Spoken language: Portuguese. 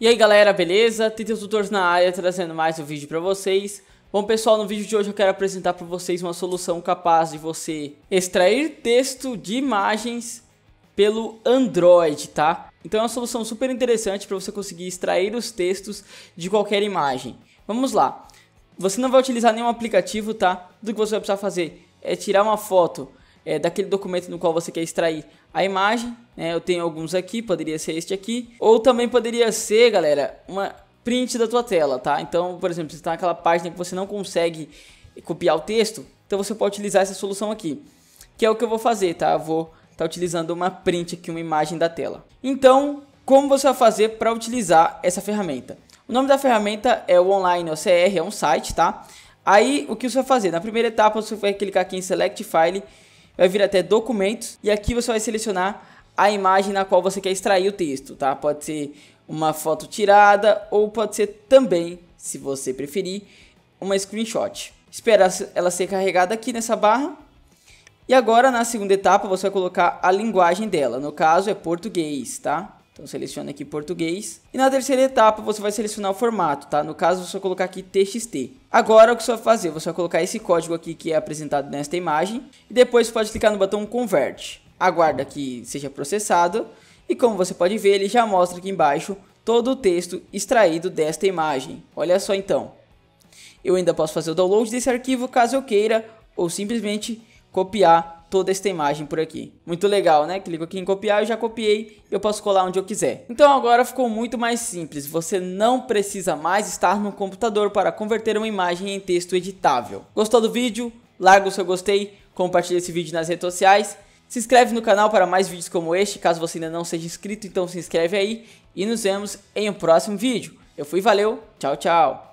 E aí galera, beleza? Teteus Tutores na área trazendo mais um vídeo para vocês. Bom pessoal, no vídeo de hoje eu quero apresentar para vocês uma solução capaz de você extrair texto de imagens pelo Android, tá? Então é uma solução super interessante para você conseguir extrair os textos de qualquer imagem. Vamos lá. Você não vai utilizar nenhum aplicativo, tá? Tudo que você vai precisar fazer é tirar uma foto é, daquele documento no qual você quer extrair a imagem. Né? Eu tenho alguns aqui, poderia ser este aqui. Ou também poderia ser, galera, uma print da tua tela, tá? Então, por exemplo, você está naquela página que você não consegue copiar o texto, então você pode utilizar essa solução aqui, que é o que eu vou fazer, tá? Eu vou estar tá utilizando uma print aqui, uma imagem da tela. Então, como você vai fazer para utilizar essa ferramenta? O nome da ferramenta é o Online OCR, é um site, tá? Aí, o que você vai fazer? Na primeira etapa, você vai clicar aqui em Select File vai vir até documentos e aqui você vai selecionar a imagem na qual você quer extrair o texto, tá? Pode ser uma foto tirada ou pode ser também, se você preferir, uma screenshot. Espera ela ser carregada aqui nessa barra. E agora, na segunda etapa, você vai colocar a linguagem dela. No caso, é português, tá? Então seleciona aqui português. E na terceira etapa você vai selecionar o formato, tá? No caso você vai colocar aqui TXT. Agora o que você vai fazer? Você vai colocar esse código aqui que é apresentado nesta imagem. E depois você pode clicar no botão Convert. Aguarda que seja processado. E como você pode ver, ele já mostra aqui embaixo todo o texto extraído desta imagem. Olha só então. Eu ainda posso fazer o download desse arquivo caso eu queira, ou simplesmente copiar toda esta imagem por aqui. Muito legal, né? Clico aqui em copiar, eu já copiei, eu posso colar onde eu quiser. Então agora ficou muito mais simples, você não precisa mais estar no computador para converter uma imagem em texto editável. Gostou do vídeo? Larga o seu gostei, compartilha esse vídeo nas redes sociais, se inscreve no canal para mais vídeos como este, caso você ainda não seja inscrito, então se inscreve aí e nos vemos em um próximo vídeo. Eu fui, valeu, tchau, tchau!